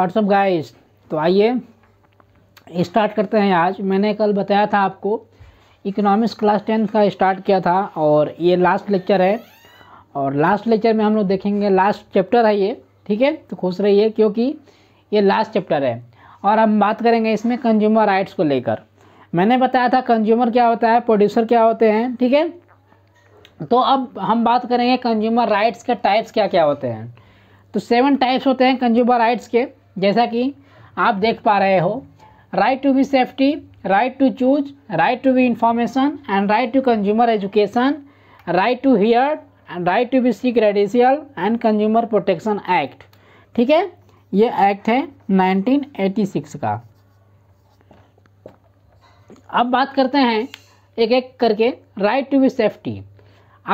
WhatsApp guys तो आइए start करते हैं आज मैंने कल बताया था आपको इकोनॉमिक्स क्लास टेंथ का स्टार्ट किया था और ये लास्ट लेक्चर है और लास्ट लेक्चर में हम लोग देखेंगे लास्ट चैप्टर है ये ठीक है तो खुश रहिए क्योंकि ये लास्ट चैप्टर है और हम बात करेंगे इसमें कंज्यूमर राइट्स को लेकर मैंने बताया था कंज्यूमर क्या होता है प्रोड्यूसर क्या होते हैं ठीक है तो अब हम बात करेंगे कंज्यूमर राइट्स के टाइप्स क्या क्या होते हैं तो सेवन टाइप्स होते हैं कंज्यूमर राइट्स के जैसा कि आप देख पा रहे हो right to be safety right to choose right to be information and right to consumer education right to hear and right to be seek redressal and consumer protection act ठीक है ये एक्ट है 1986 का अब बात करते हैं एक एक करके राइट टू बी सेफ्टी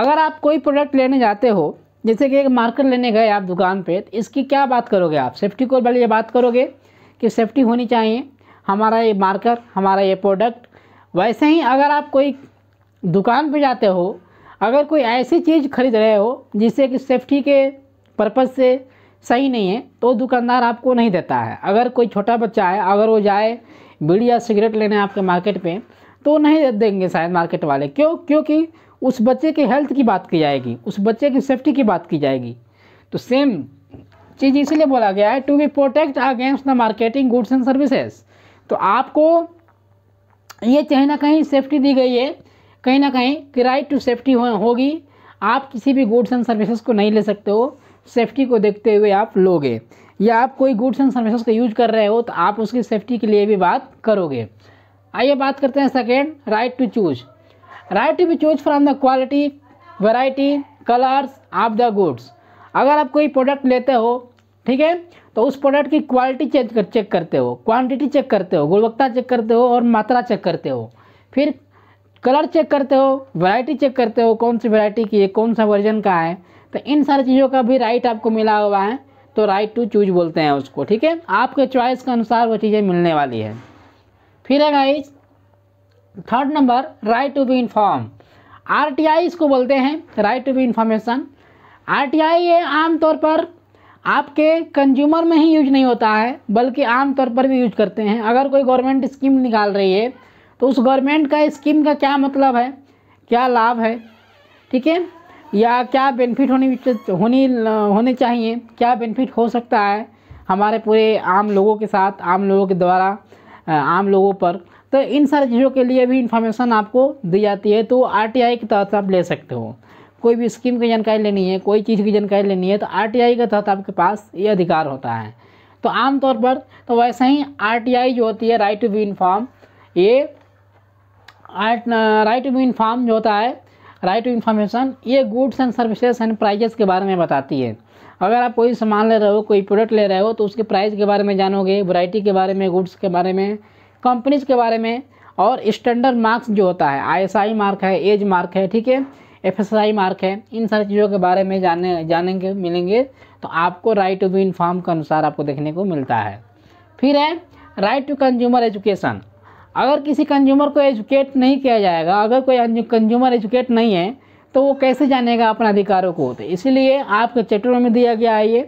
अगर आप कोई प्रोडक्ट लेने जाते हो जैसे कि एक मार्कर लेने गए आप दुकान पे तो इसकी क्या बात करोगे आप सेफ्टी को पहले ये बात करोगे कि सेफ्टी होनी चाहिए हमारा ये मार्कर हमारा ये प्रोडक्ट वैसे ही अगर आप कोई दुकान पे जाते हो अगर कोई ऐसी चीज़ खरीद रहे हो जिससे कि सेफ्टी के पर्पज़ से सही नहीं है तो दुकानदार आपको नहीं देता है अगर कोई छोटा बच्चा है अगर वो जाए बीड़ी या सिगरेट लेने आपके मार्केट पे तो नहीं देंगे शायद मार्केट वाले क्यों क्योंकि उस बच्चे के हेल्थ की बात की जाएगी उस बच्चे की सेफ्टी की बात की जाएगी तो सेम चीज़ इसीलिए बोला गया है to be protect against the marketing goods and services तो आपको ये कहीं ना कहीं सेफ्टी दी गई है कहीं ना कहीं कि राइट टू सेफ्टी होगी आप किसी भी गुड्स एंड सर्विसेज को नहीं ले सकते हो सेफ्टी को देखते हुए आप लोगे या आप कोई गुड्स एंड सर्विसेज का यूज कर रहे हो तो आप उसकी सेफ्टी के लिए भी बात करोगे आइए बात करते हैं second right to choose right to be choose from the quality variety colours of the goods अगर आप कोई प्रोडक्ट लेते हो ठीक है तो उस प्रोडक्ट की क्वालिटी चेक कर चेक करते हो क्वांटिटी चेक करते हो गुणवत्ता चेक करते हो और मात्रा चेक करते हो फिर कलर चेक करते हो वैरायटी चेक करते हो कौन सी वैरायटी की है कौन सा वर्जन का है तो इन सारी चीज़ों का भी राइट आपको मिला हुआ है तो राइट टू चूज बोलते हैं उसको ठीक है आपके चॉइस के अनुसार वो चीज़ें मिलने वाली है फिर है guys third number right to be inform are इसको बोलते हैं right to be information are ये आमतौर पर आपके कंज्यूमर में ही यूज नहीं होता है बल्कि आमतौर पर भी यूज करते हैं अगर कोई गवर्नमेंट स्कीम निकाल रही है तो उस गवर्नमेंट का स्कीम का क्या मतलब है क्या लाभ है ठीक है या क्या बेनिफिट होनी होनी होने चाहिए क्या बेनिफिट हो सकता है हमारे पूरे आम लोगों के साथ आम लोगों के द्वारा आम लोगों पर तो इन सारी चीज़ों के लिए भी इन्फॉर्मेशन आपको दी जाती है तो आर के तहत आप ले सकते हो कोई भी स्कीम की जानकारी लेनी है कोई चीज़ की जानकारी लेनी है तो आर के तहत आपके पास ये अधिकार होता है तो आमतौर पर तो वैसे ही आर जो होती है राइट टू बी इन्फॉर्म ये राइट टू बी इन्फॉर्म जो होता है राइट टू इन्फॉर्मेशन ये goods and services and prices के बारे में बताती है अगर आप कोई सामान ले रहे हो कोई प्रोडक्ट ले रहे हो तो उसके प्राइस के बारे में जानोगे वैरायटी के बारे में गुड्स के बारे में कंपनीज के बारे में और स्टैंडर्ड मार्क्स जो होता है आईएसआई मार्क है एज मार्क है ठीक है एफएसआई मार्क है इन सारी चीज़ों के बारे में जाने जानेंगे मिलेंगे तो आपको राइट टू बी इन्फॉर्म के अनुसार आपको देखने को मिलता है फिर है राइट टू कंज्यूमर एजुकेशन अगर किसी कंज्यूमर को एजुकेट नहीं किया जाएगा अगर कोई कंज्यूमर एजुकेट नहीं है तो वो कैसे जानेगा अपने अधिकारों को तो इसलिए आपके चैप्टर में दिया गया है ये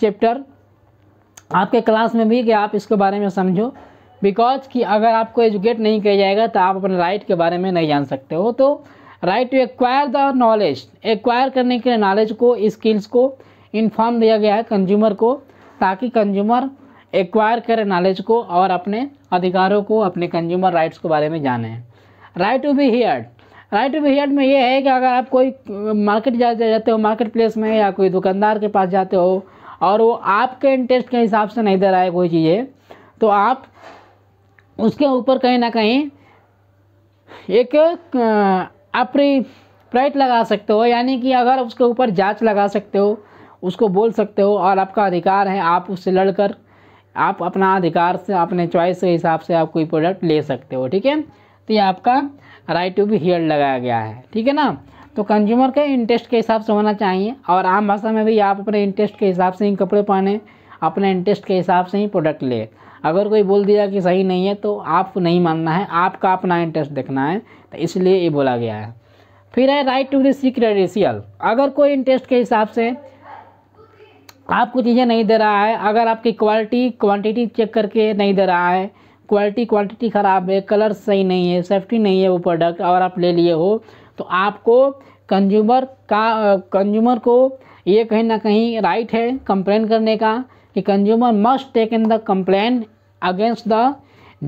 चैप्टर आपके क्लास में भी कि आप इसके बारे में समझो बिकॉज कि अगर आपको एजुकेट नहीं किया जाएगा तो आप अपने राइट के बारे में नहीं जान सकते हो तो right to acquire the knowledge acquire करने के लिए नॉलेज को स्किल्स को इन्फॉर्म दिया गया है कंज्यूमर को ताकि कंज्यूमर एक्वायर करे नॉलेज को और अपने अधिकारों को अपने कंज्यूमर राइट्स के बारे में जाने right to be heard right be में ये है कि अगर आप कोई मार्केट जा जाते हो मार्केट प्लेस में या कोई दुकानदार के पास जाते हो और वो आपके इंटरेस्ट के हिसाब से नहीं दे रहा है कोई चीज़ें तो आप उसके ऊपर कहीं ना कहीं एक अपनी प्राइट लगा सकते हो यानी कि अगर उसके ऊपर जांच लगा सकते हो उसको बोल सकते हो और आपका अधिकार है आप उससे लड़कर आप अपना अधिकार से अपने चॉइस के हिसाब से आप कोई प्रोडक्ट ले सकते हो ठीक है तो ये आपका राइट टू बी हियर लगाया गया है ठीक है ना तो कंज्यूमर के इंटरेस्ट के हिसाब से होना चाहिए और आम भाषा में भी आप अपने इंटरेस्ट के हिसाब से ही कपड़े पहने अपने इंटरेस्ट के हिसाब से ही प्रोडक्ट ले अगर कोई बोल दिया कि सही नहीं है तो आपको नहीं मानना है आपका अपना इंटरेस्ट देखना है तो इसलिए ये बोला गया है फिर है राइट टू रिसीक क्रेडिशियल अगर कोई इंटरेस्ट के हिसाब से आपको चीज़ें नहीं दे रहा है अगर आपकी क्वालिटी क्वांटिटी चेक करके नहीं दे रहा है क्वालिटी क्वांटिटी ख़राब है कलर सही नहीं है सेफ्टी नहीं है वो प्रोडक्ट और आप ले लिए हो तो आपको कंज्यूमर का कंज्यूमर को ये कहीं ना कहीं राइट है कंप्लेन करने का कि consumer must take in the complain against the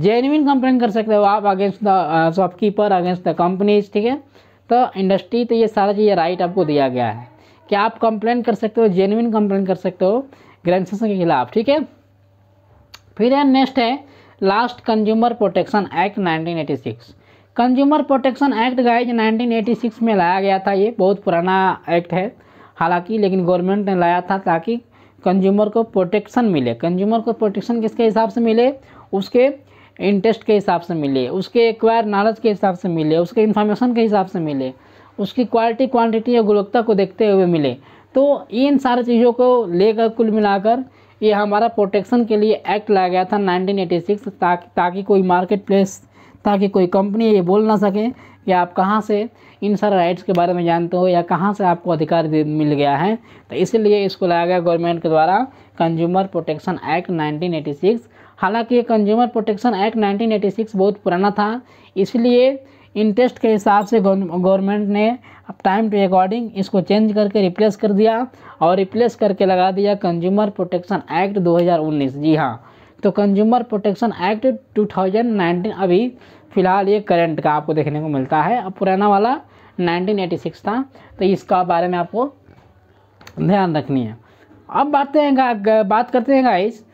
genuine complain कर सकते हो आप against the shopkeeper against the companies ठीक है तो इंडस्ट्री तो ये सारा चीज़ राइट आपको दिया गया है कि आप कंप्लेन कर सकते हो जेन्यन कंप्लेन कर सकते हो ग्रेंसेस के खिलाफ ठीक है फिर है नेक्स्ट है last consumer protection act 1986 consumer protection act guys 1986 में लाया गया था ये बहुत पुराना एक्ट है हालांकि लेकिन गवर्नमेंट ने लाया था ताकि कंज्यूमर को प्रोटेक्शन मिले कंज्यूमर को प्रोटेक्शन किसके हिसाब से मिले उसके इंटरेस्ट के हिसाब से मिले उसके एक्वायर नॉलेज के हिसाब से मिले उसके इन्फॉर्मेशन के हिसाब से मिले उसकी क्वालिटी क्वान्टिटी या गुणवत्ता को देखते हुए मिले तो इन सारे चीज़ों को लेकर कुल मिलाकर ये हमारा प्रोटेक्शन के लिए एक्ट लाया गया था 1986 ताकि ताकि कोई मार्केट प्लेस ताकि कोई कंपनी ये बोल ना सके कि आप कहाँ से इन सारे राइट्स के बारे में जानते हो या कहाँ से आपको अधिकार मिल गया है तो इसीलिए इसको लाया गया गवर्नमेंट के द्वारा कंज्यूमर प्रोटेक्शन एक्ट नाइनटीन हालांकि ये कंज्यूमर प्रोटेक्शन एक्ट 1986 बहुत पुराना था इसलिए इंटरेस्ट के हिसाब से गवर्नमेंट ने अब टाइम टू अकॉर्डिंग इसको चेंज करके रिप्लेस कर दिया और रिप्लेस करके लगा दिया कंज्यूमर प्रोटेक्शन एक्ट 2019 जी हाँ तो कंज्यूमर प्रोटेक्शन एक्ट 2019 अभी फ़िलहाल ये करंट का आपको देखने को मिलता है अब पुराना वाला 1986 था तो इसका बारे में आपको ध्यान रखनी है अब बात हैं बात करते हैं गाइस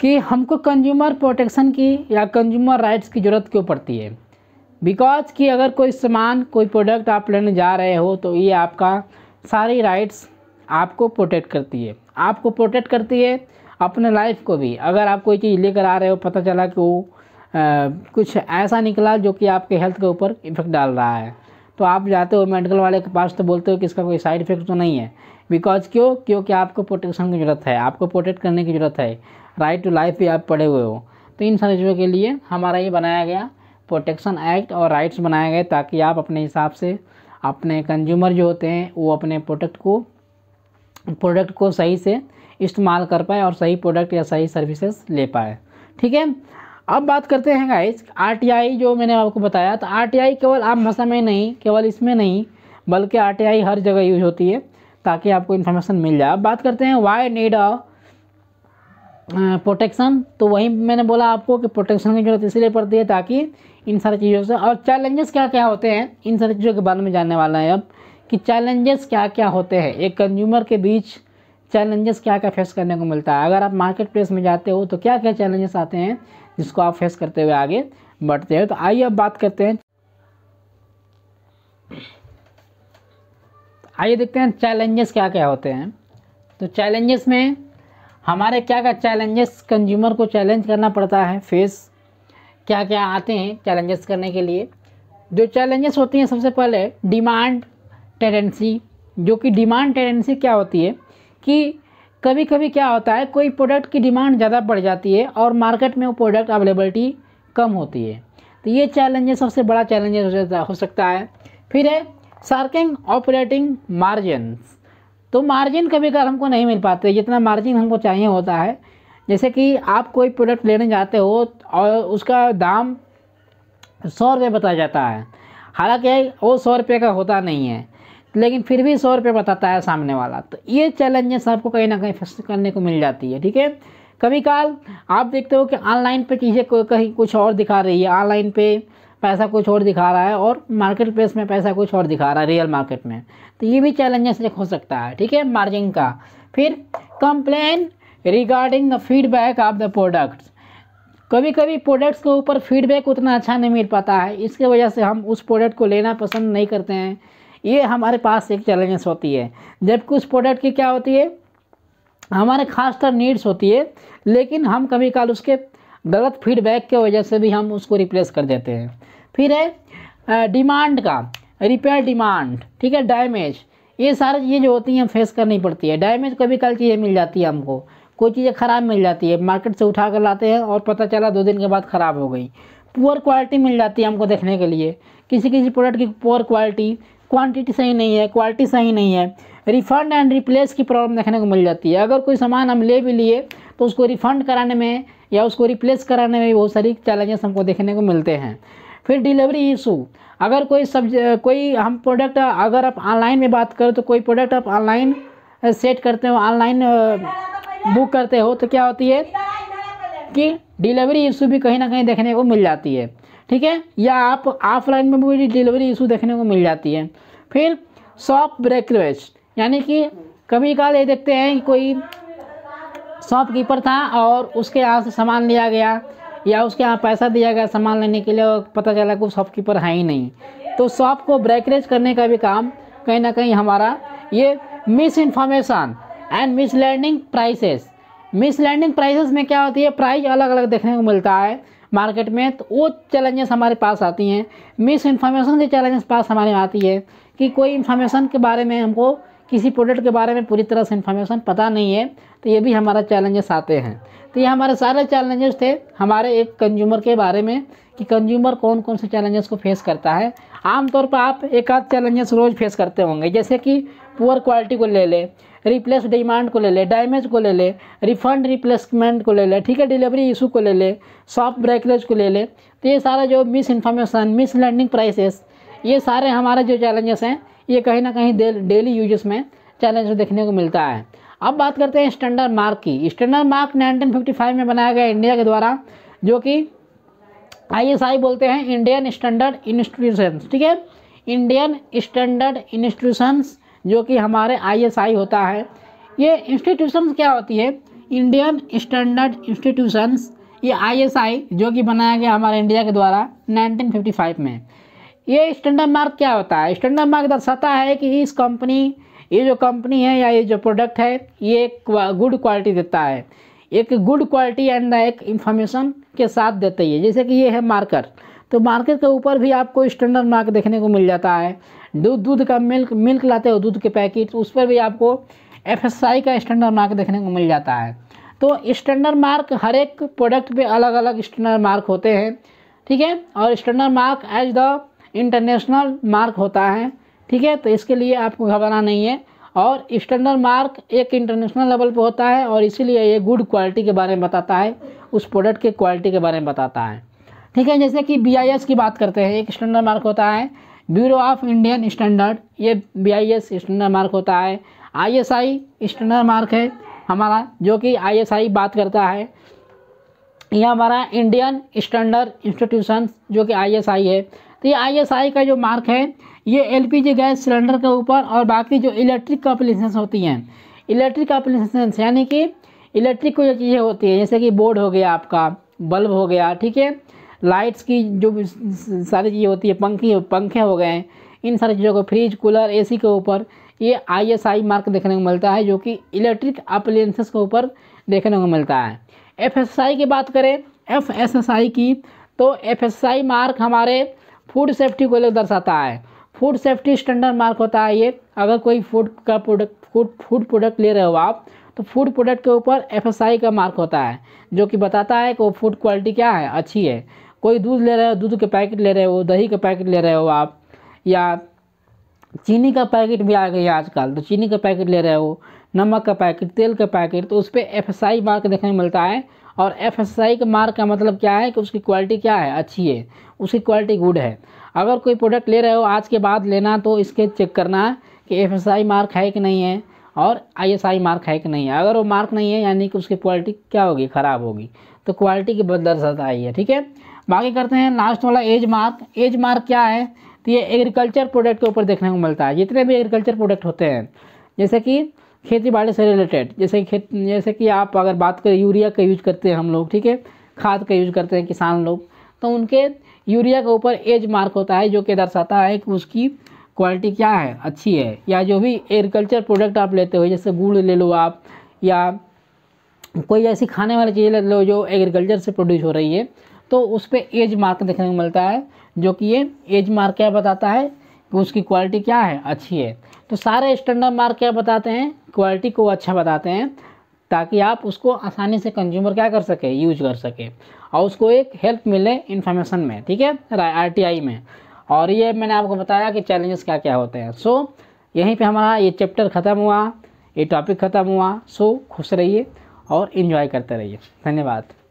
कि हमको कंज्यूमर प्रोटेक्शन की या कंज्यूमर राइट्स की ज़रूरत क्यों पड़ती है बिकॉज कि अगर कोई सामान कोई प्रोडक्ट आप लेने जा रहे हो तो ये आपका सारी राइट्स आपको प्रोटेक्ट करती है आपको प्रोटेक्ट करती है अपने लाइफ को भी अगर आप कोई चीज़ लेकर आ रहे हो पता चला कि वो आ, कुछ ऐसा निकला जो कि आपके हेल्थ के ऊपर इफेक्ट डाल रहा है तो आप जाते हो मेडिकल वाले के पास तो बोलते हो कि इसका कोई साइड इफेक्ट तो नहीं है बिकॉज क्यों क्योंकि आपको प्रोटेक्शन की ज़रूरत है आपको प्रोटेक्ट करने की ज़रूरत है राइट टू लाइफ भी आप पड़े हुए हो तो इन सारी चीज़ों के लिए हमारा ये बनाया गया प्रोटेक्शन एक्ट और राइट्स बनाए गए ताकि आप अपने हिसाब से अपने कंज्यूमर जो होते हैं वो अपने प्रोडक्ट को प्रोडक्ट को सही से इस्तेमाल कर पाए और सही प्रोडक्ट या सही सर्विसेज ले पाए ठीक है अब बात करते हैं गाइज आरटीआई जो मैंने आपको बताया तो आरटीआई केवल आम भाषा में नहीं केवल इसमें नहीं बल्कि आरटीआई हर जगह यूज होती है ताकि आपको इन्फॉर्मेशन मिल जाए अब बात करते हैं वाई नीड अ प्रोटेक्शन तो वही मैंने बोला आपको कि प्रोटेक्शन की जरूरत इसलिए पड़ती है ताकि इन सारी चीज़ों से और चैलेंजेस क्या क्या होते हैं इन सारी चीज़ों के बारे में जानने वाला है अब कि चैलेंजेस क्या क्या होते हैं एक कंज्यूमर के बीच चैलेंजेस क्या क्या फेस करने को मिलता है अगर आप मार्केट प्लेस में जाते हो तो क्या क्या चैलेंजेस आते हैं जिसको आप फेस करते हुए आगे बढ़ते हैं तो आइए अब बात करते हैं आइए देखते हैं चैलेंजेस क्या क्या होते हैं तो चैलेंजेस में हमारे क्या क्या चैलेंजेस कंज्यूमर को चैलेंज करना पड़ता है फेस क्या क्या आते हैं चैलेंजेस करने के लिए जो चैलेंजेस होती हैं सबसे पहले डिमांड टेंडेंसी जो कि डिमांड टेंडेंसी क्या होती है कि कभी कभी क्या होता है कोई प्रोडक्ट की डिमांड ज़्यादा बढ़ जाती है और मार्केट में वो प्रोडक्ट अवेलेबलिटी कम होती है तो ये चैलेंजेस सबसे बड़ा चैलेंजेस हो सकता है फिर है सार्किंग ऑपरेटिंग मार्जिन तो मार्जिन कभी कभी हमको नहीं मिल पाते जितना मार्जिन हमको चाहिए होता है जैसे कि आप कोई प्रोडक्ट लेने जाते हो और उसका दाम सौ रुपये बताया जाता है हालांकि वो सौ रुपये का होता नहीं है लेकिन फिर भी सौ रुपये बताता है सामने वाला तो ये चैलेंजेस आपको कहीं ना कहीं फेस करने को मिल जाती है ठीक है कभी काल आप देखते हो कि ऑनलाइन पे चीज़ें कहीं कुछ और दिखा रही है ऑनलाइन पे पैसा कुछ और दिखा रहा है और मार्केट प्लेस में पैसा कुछ और दिखा रहा है रियल मार्केट में तो ये भी चैलेंजेस एक हो सकता है ठीक है मार्जिन का फिर complain regarding the feedback of the products कभी कभी प्रोडक्ट्स के ऊपर फीडबैक उतना अच्छा नहीं मिल पाता है इसके वजह से हम उस प्रोडक्ट को लेना पसंद नहीं करते हैं ये हमारे पास एक चैलेंजेस होती है जबकि उस प्रोडक्ट की क्या होती है हमारे खासतर नीड्स होती है लेकिन हम कभी काल उसके गलत फीडबैक के वजह से भी हम उसको रिप्लेस कर देते हैं फिर है डिमांड का रिपेयर डिमांड ठीक है डैमेज ये सारी चीज़ें जो होती हैं फेस करनी पड़ती है डैमेज कभी कल चीज़ें मिल जाती है हमको कोई चीज़ें ख़राब मिल जाती है मार्केट से उठा कर लाते हैं और पता चला दो दिन के बाद ख़राब हो गई पुअर क्वालिटी मिल जाती है हमको देखने के लिए किसी किसी प्रोडक्ट की पुअर क्वालिटी क्वांटिटी सही नहीं है क्वालिटी सही नहीं है रिफ़ंड एंड रिप्लेस की प्रॉब्लम देखने को मिल जाती है अगर कोई सामान हम ले भी लिए तो उसको रिफ़ंड कराने में या उसको रिप्लेस कराने में बहुत सारी चैलेंजेस हमको देखने को मिलते हैं फिर डिलीवरी इशू अगर कोई सब कोई हम प्रोडक्ट अगर आप ऑनलाइन में बात करें तो कोई प्रोडक्ट आप ऑनलाइन सेट करते हो ऑनलाइन बुक करते हो तो क्या होती है कि डिलीवरी इशू भी कहीं ना कहीं देखने को मिल जाती है ठीक है या आप ऑफलाइन में भी डिलीवरी इशू देखने को मिल जाती है फिर शॉप ब्रेक रिक्वेस्ट यानी कि कभी काल ये देखते हैं कि कोई शॉपकीपर था और उसके यहाँ से सामान लिया गया या उसके यहाँ पैसा दिया गया सामान लेने के लिए और पता चला कि वो शॉपकीपर है ही नहीं तो शॉप को ब्रेकरेज करने का भी काम कहीं ना कहीं हमारा ये misinformation and misleading prices misleading prices में क्या होती है प्राइस अलग अलग देखने को मिलता है मार्केट में तो वो चैलेंजेस हमारे पास आती हैं मिस इन्फॉर्मेशन के चैलेंजेस पास हमारे आती है कि कोई इन्फॉर्मेशन के बारे में हमको किसी प्रोडक्ट के बारे में पूरी तरह से इन्फॉर्मेशन पता नहीं है तो ये भी हमारा चैलेंजेस आते हैं तो ये हमारे सारे चैलेंजेस थे हमारे एक कंज्यूमर के बारे में कि कंज्यूमर कौन कौन से चैलेंजेस को फेस करता है आमतौर पर आप एक आध चैलेंजेस रोज़ फेस करते होंगे जैसे कि पुअर क्वालिटी को ले लें रिप्लेस डिमांड को ले ले डैमेज को ले ले रिफंड रिप्लेसमेंट को ले ले ठीक है डिलीवरी इशू को ले ले सॉफ्ट ब्रेकरेज को ले ले तो ये सारा जो misinformation misleading prices ये सारे हमारे जो चैलेंजेस हैं ये कहीं ना कहीं डेली यूजेस में चैलेंज देखने को मिलता है अब बात करते हैं स्टैंडर्ड मार्क की स्टैंडर्ड मार्क नाइनटीन में बनाया गया इंडिया के द्वारा जो कि आई बोलते हैं इंडियन स्टैंडर्ड इंस्टीट्यूशन ठीक है इंडियन स्टैंडर्ड इंस्टीट्यूशंस जो कि हमारे आईएसआई होता है ये इंस्टीट्यूशन क्या होती है इंडियन स्टैंडर्ड इंस्टीट्यूशंस ये आईएसआई जो कि बनाया गया हमारे इंडिया के द्वारा 1955 में ये स्टैंडर्ड मार्क क्या होता है स्टैंडर्ड मार्क दर्शाता है कि इस कंपनी ये जो कंपनी है या ये जो प्रोडक्ट है ये गुड क्वालिटी देता है एक गुड क्वालिटी एंड एक इंफॉर्मेशन के साथ देते हैं जैसे कि ये है मार्कर तो मार्केट के ऊपर भी आपको स्टैंडर्ड मार्क देखने को मिल जाता है दूध दूध का मिल्क मिल्क लाते हो दूध के पैकेट उस पर भी आपको एफ का स्टैंडर्ड मार्क देखने को मिल जाता है तो स्टैंडर्ड मार्क हर एक प्रोडक्ट पे अलग अलग स्टैंडर्ड मार्क होते हैं ठीक है और standard mark as the international mark होता है ठीक है तो इसके लिए आपको घबराना नहीं है और स्टैंडर्ड मार्क एक इंटरनेशनल लेवल पे होता है और इसीलिए ये गुड क्वालिटी के बारे में बताता है उस प्रोडक्ट के क्वालिटी के बारे में बताता है ठीक है जैसे कि बी की बात करते हैं एक स्टैंडर्ड मार्क होता है ब्यूरो ऑफ इंडियन स्टैंडर्ड ये B I S standard mark होता है I S I standard mark है हमारा जो कि आई एस आई बात करता है यह हमारा इंडियन स्टैंडर्ड इंस्टीट्यूशन जो कि आई एस आई है तो ये आई एस आई का जो मार्क है ये L P G gas cylinder के ऊपर और बाकी जो इलेक्ट्रिक अप्लीसेंस होती हैं इलेक्ट्रिक अप्लीसेंस यानी कि इलेक्ट्रिक को जो चीज़ें होती हैं जैसे कि बोर्ड हो गया आपका बल्ब हो गया ठीक है लाइट्स की जो सारी चीज़ें होती है पंखी पंखे हो गए इन सारी चीज़ों को फ्रिज कूलर एसी के ऊपर ये आईएसआई मार्क देखने को मिलता है जो कि इलेक्ट्रिक अप्लायंसेस के ऊपर देखने को मिलता है एफएसएसआई की बात करें एफएसएसआई की तो एफएसएसआई मार्क हमारे फूड सेफ्टी को लेकर दर्शाता है फूड सेफ्टी स्टैंडर्ड मार्क होता है ये अगर कोई फूड का प्रोडक्ट फूड फूड प्रोडक्ट ले रहे हो आप तो फूड प्रोडक्ट के ऊपर एफ का मार्क होता है जो कि बताता है कि वो फूड क्वालिटी क्या है अच्छी है कोई दूध ले रहे हो दूध के पैकेट ले रहे हो दही के पैकेट ले रहे हो आप या चीनी का पैकेट भी आ गया आजकल तो चीनी का पैकेट ले रहे हो नमक का पैकेट तेल का पैकेट तो उस पर एफ मार्क देखने मिलता है और एफ एस आई का मार्क का मतलब क्या है कि उसकी क्वालिटी क्या है अच्छी है उसकी क्वालिटी गुड है अगर कोई प्रोडक्ट ले रहे हो आज के बाद लेना तो इसके चेक करना कि एफ एस आई मार्क है कि नहीं है और आईएसआई मार्क है कि नहीं है अगर वो मार्क नहीं है यानी कि उसकी क्वालिटी क्या होगी ख़राब होगी तो क्वालिटी की दर्शाता आई है ठीक है बाकी करते हैं लास्ट वाला एज मार्क एज मार्क क्या है तो ये एग्रीकल्चर प्रोडक्ट के ऊपर देखने को मिलता है जितने भी एग्रीकल्चर प्रोडक्ट होते हैं जैसे कि खेती बाड़ी से रिलेटेड जैसे खेत जैसे कि आप अगर बात करें यूरिया का यूज करते हैं हम लोग ठीक है खाद का यूज करते हैं किसान लोग तो उनके यूरिया के ऊपर एज मार्क होता है जो कि दर्शाता है कि उसकी क्वालिटी क्या है अच्छी है या जो भी एग्रीकल्चर प्रोडक्ट आप लेते हो जैसे गुड़ ले लो आप या कोई ऐसी खाने वाली चीज़ ले लो जो एग्रीकल्चर से प्रोड्यूस हो रही है तो उस पर एज मार्क देखने को मिलता है जो कि ये एज मार्क क्या बताता है कि उसकी क्वालिटी क्या है अच्छी है तो सारे स्टैंडर्ड मार्क क्या बताते हैं क्वालिटी को अच्छा बताते हैं ताकि आप उसको आसानी से कंज्यूमर क्या कर सके यूज कर सके और उसको एक हेल्प मिले इन्फॉर्मेशन में ठीक है आर में और ये मैंने आपको बताया कि चैलेंजेस क्या क्या होते हैं सो so, यहीं पे हमारा ये चैप्टर ख़त्म हुआ ये टॉपिक ख़त्म हुआ सो so, खुश रहिए और इन्जॉय करते रहिए धन्यवाद